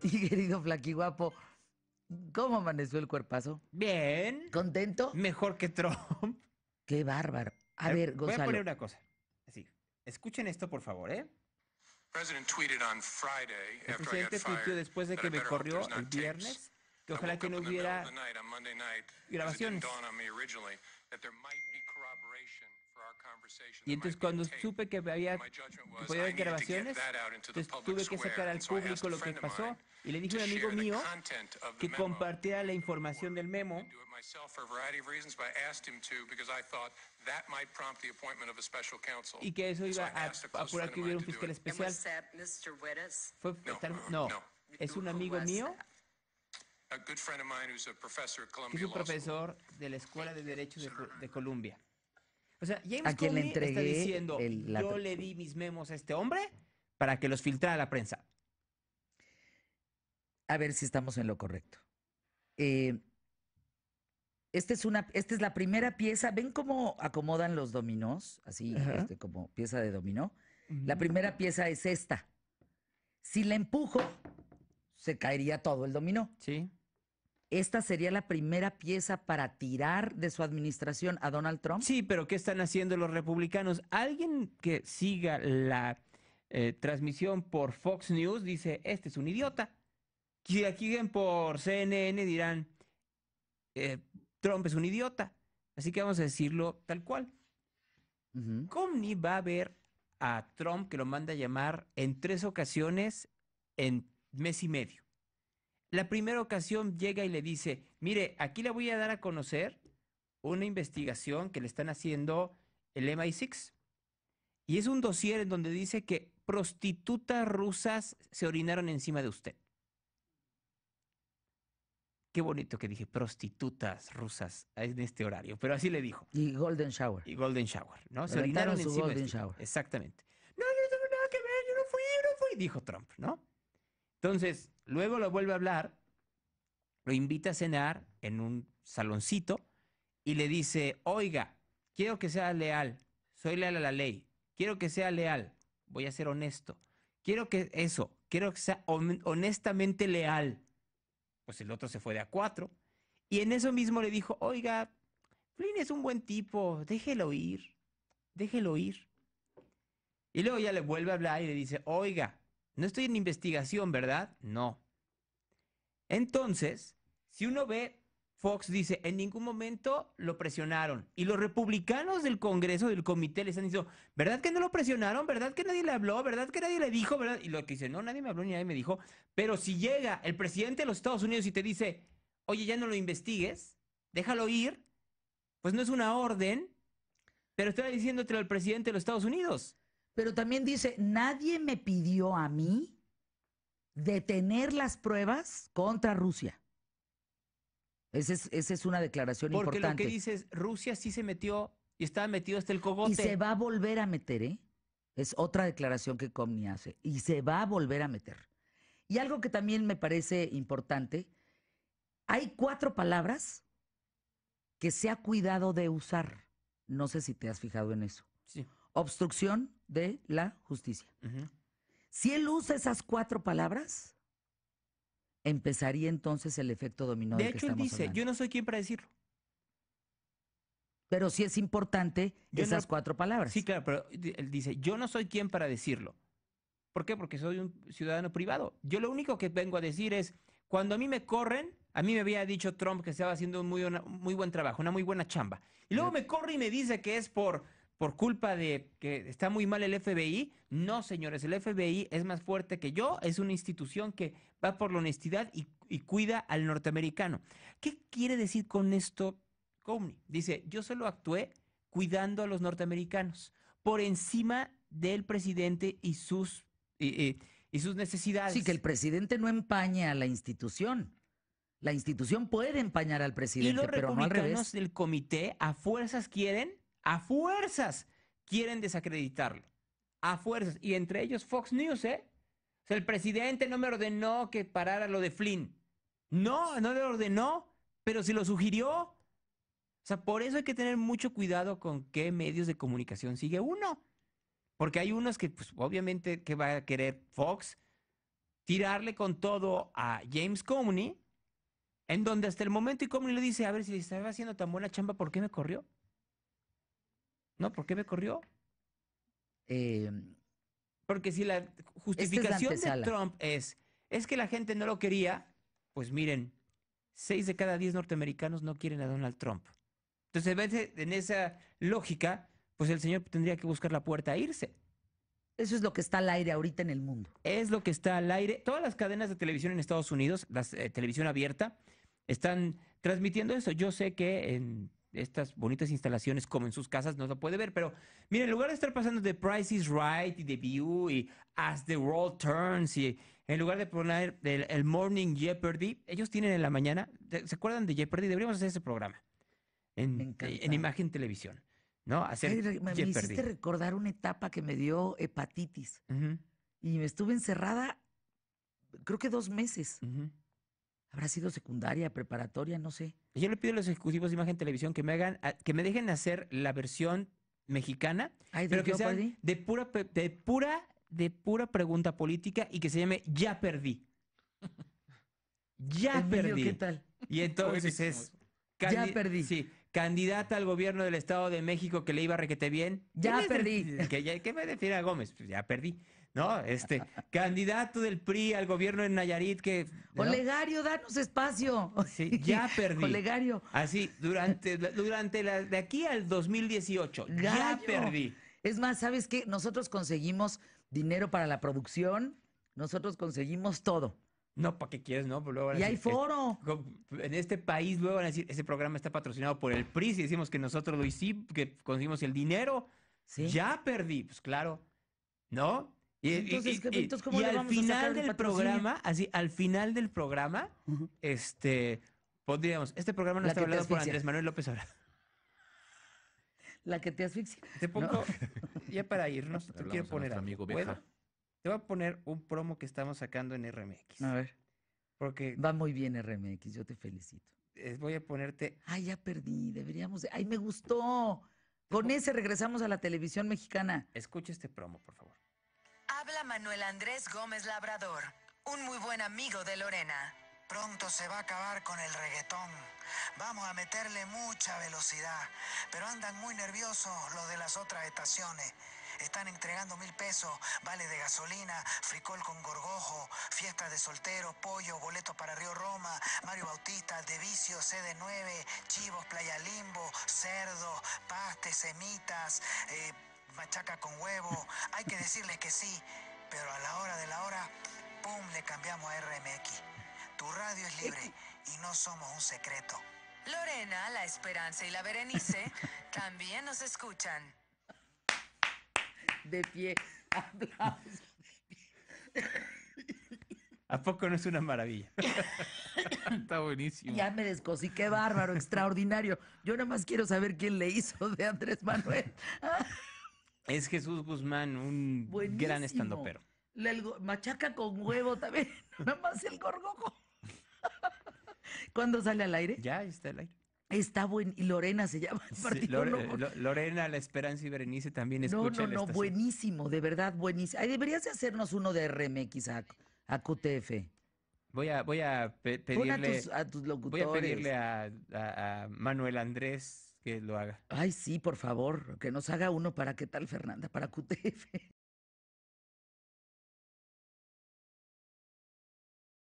Y querido flaquiguapo, Guapo, ¿cómo amaneció el cuerpazo? Bien. ¿Contento? Mejor que Trump. Qué bárbaro. A, ver, Gonzalo. Voy a poner una cosa. Así. Escuchen esto, por favor, ¿eh? El presidente tuiteó después de que me corrió el viernes que ojalá que no hubiera grabaciones. Y entonces cuando supe que había haber grabaciones, tuve que sacar al público lo que pasó y le dije a un amigo mío que compartiera la información del memo. Y que eso iba a, apurar que hubiera un fiscal especial. no, es un amigo mío es un profesor de la Escuela de Derecho de, de Colombia. O sea, James ¿A le está diciendo, yo le di mis memos a este hombre para que los filtrara la prensa. A ver si estamos en lo correcto. Eh, esta es, una, esta es la primera pieza. ¿Ven cómo acomodan los dominós? Así, este, como pieza de dominó. La mm. primera pieza es esta. Si la empujo, se caería todo el dominó. Sí esta sería la primera pieza para tirar de su administración a Donald Trump. Sí, pero ¿qué están haciendo los republicanos? Alguien que siga la eh, transmisión por Fox News dice, este es un idiota. Y aquí ven por CNN dirán, eh, Trump es un idiota. Así que vamos a decirlo tal cual. Uh ni va a ver a Trump que lo manda a llamar en tres ocasiones en mes y medio la primera ocasión llega y le dice, mire, aquí le voy a dar a conocer una investigación que le están haciendo el MI6. Y es un dossier en donde dice que prostitutas rusas se orinaron encima de usted. Qué bonito que dije prostitutas rusas en este horario, pero así le dijo. Y Golden Shower. Y Golden Shower, ¿no? Se orinaron encima golden shower. Exactamente. No, yo no nada que ver, yo no fui, yo no fui, dijo Trump, ¿no? Entonces, Luego lo vuelve a hablar, lo invita a cenar en un saloncito y le dice, oiga, quiero que sea leal, soy leal a la ley, quiero que sea leal, voy a ser honesto, quiero que eso, quiero que sea honestamente leal. Pues el otro se fue de a cuatro y en eso mismo le dijo, oiga, Flynn es un buen tipo, déjelo ir, déjelo ir. Y luego ya le vuelve a hablar y le dice, oiga, no estoy en investigación, ¿verdad? No. Entonces, si uno ve, Fox dice, en ningún momento lo presionaron. Y los republicanos del Congreso, del comité, les han dicho, ¿verdad que no lo presionaron? ¿Verdad que nadie le habló? ¿Verdad que nadie le dijo? ¿Verdad? Y lo que dice, no, nadie me habló ni nadie me dijo. Pero si llega el presidente de los Estados Unidos y te dice, oye, ya no lo investigues, déjalo ir, pues no es una orden, pero está diciéndotelo al presidente de los Estados Unidos. Pero también dice, nadie me pidió a mí detener las pruebas contra Rusia. Esa es, una declaración importante. Porque lo que dices, Rusia sí se metió y estaba metido hasta el cogote. Y se va a volver a meter, ¿eh? Es otra declaración que Comni hace. Y se va a volver a meter. Y algo que también me parece importante, hay cuatro palabras que se ha cuidado de usar. No sé si te has fijado en eso. Obstrucción, de la justicia. Si él usa esas cuatro palabras, empezaría entonces el efecto dominó. De, hecho, él dice, yo no soy quien para decirlo. Pero sí es importante esas cuatro palabras. Sí, claro, pero él dice, yo no soy quien para decirlo. ¿Por qué? Porque soy un ciudadano privado. Yo lo único que vengo a decir es, cuando a mí me corren, a mí me había dicho Trump que estaba haciendo un muy, muy buen trabajo, una muy buena chamba. Y luego me corre y me dice que es por por culpa de que está muy mal el FBI. No, señores, el FBI es más fuerte que yo, es una institución que va por la honestidad y, cuida al norteamericano. ¿Qué quiere decir con esto Comey? Dice, yo solo actué cuidando a los norteamericanos por encima del presidente y sus, y, sus necesidades. Sí, que el presidente no empaña a la institución. La institución puede empañar al presidente, pero no al revés. del comité a fuerzas quieren a fuerzas quieren desacreditarlo. A fuerzas. Y entre ellos Fox News, ¿eh? O sea, el presidente no me ordenó que parara lo de Flynn. No, no le ordenó, pero si lo sugirió. O sea, por eso hay que tener mucho cuidado con qué medios de comunicación sigue uno. Porque hay unos que, pues, obviamente, que va a querer Fox tirarle con todo a James Comey, en donde hasta el momento y Comey le dice, a ver, si le estaba haciendo tan buena chamba, ¿por qué me corrió? No, ¿por qué me corrió? Em, Porque si la justificación de Trump es, es que la gente no lo quería, pues miren, seis de cada diez norteamericanos no quieren a Donald Trump. Entonces, en esa lógica, pues el señor tendría que buscar la puerta a irse. Eso es lo que está al aire ahorita en el mundo. Es lo que está al aire. Todas las cadenas de televisión en Estados Unidos, la eh, televisión abierta, están transmitiendo eso. Yo sé que en estas bonitas instalaciones como en sus casas no se puede ver. Pero mira, en lugar de estar pasando de Price is Right y The View y As the World Turns y en lugar de poner el, Morning Jeopardy, ellos tienen en la mañana, ¿se acuerdan de Jeopardy? Deberíamos hacer ese programa en, eh, Imagen Televisión, ¿no? Hacer me, hiciste recordar una etapa que me dio hepatitis y me estuve encerrada creo que dos meses habrá sido secundaria, preparatoria, no sé. Yo le pido a los exclusivos de Imagen Televisión que me hagan, ah, que me dejen hacer la versión mexicana, pero que sea de pura, de pura, de pura pregunta política y que se llame Ya perdí. ya perdí. ¿Qué tal? Y entonces es. Ya perdí. Sí candidata al gobierno del Estado de México que le iba a requete bien. Ya perdí. ¿Qué me refiere a Gómez, pues ya perdí. ¿no? Este, candidato del PRI al gobierno en Nayarit que... Olegario, danos espacio. Sí, ya perdí. Olegario. Así, durante, durante de aquí al 2018, ya perdí. Es más, ¿sabes qué? Nosotros conseguimos dinero para la producción, nosotros conseguimos todo. No, ¿para qué quieres, no? Pues luego y hay foro. en este país luego van a decir, ese programa está patrocinado por el PRI, si decimos que nosotros lo hicimos, que conseguimos el dinero, ¿Sí? ya perdí. Pues claro, ¿no? Y, al final del programa, así, al final del programa, este, podríamos este programa no está hablado por Andrés Manuel López Ahora La que te asfixia. Te pongo, ya para irnos, te quiero poner Te voy a poner un promo que estamos sacando en RMX. A ver. Porque. Va muy bien RMX, yo te felicito. Voy a ponerte. Ay, ya perdí, deberíamos. Ay, me gustó. Con ese regresamos a la televisión mexicana. Escucha este promo, por favor. Habla Manuel Andrés Gómez Labrador, un muy buen amigo de Lorena. Pronto se va a acabar con el reggaetón. Vamos a meterle mucha velocidad. Pero andan muy nerviosos los de las otras estaciones. Están entregando mil pesos, vales de gasolina, fricol con gorgojo, fiestas de soltero, pollo, boletos para Río Roma, Mario Bautista, De Vicio, CD9, Chivos, Playa Limbo, Cerdo, Pastes, Semitas, eh, machaca con huevo, hay que decirle que sí, pero a la hora de la hora, ¡pum!, le cambiamos a RMX. Tu radio es libre y no somos un secreto. Lorena, la Esperanza y la Berenice también nos escuchan. De pie, ¿A poco no es una maravilla? Está buenísimo. Ya me descosí, qué bárbaro, extraordinario. Yo nada más quiero saber quién le hizo de Andrés Manuel. Es Jesús Guzmán, un buen gran pero, Machaca con huevo también, nada más el gorgojo. ¿Cuándo sale al aire? Ya, está al aire. Está buen, y Lorena se llama. Lorena, La Esperanza y Berenice también escuchan. No, no, no, buenísimo, de verdad, buenísimo. deberías de hacernos uno de RMX a, a QTF. Voy a, voy a pedirle. a tus, locutores. Voy a pedirle a Manuel Andrés que lo haga. Ay, sí, por favor, que nos haga uno para qué tal, Fernanda, para QTF.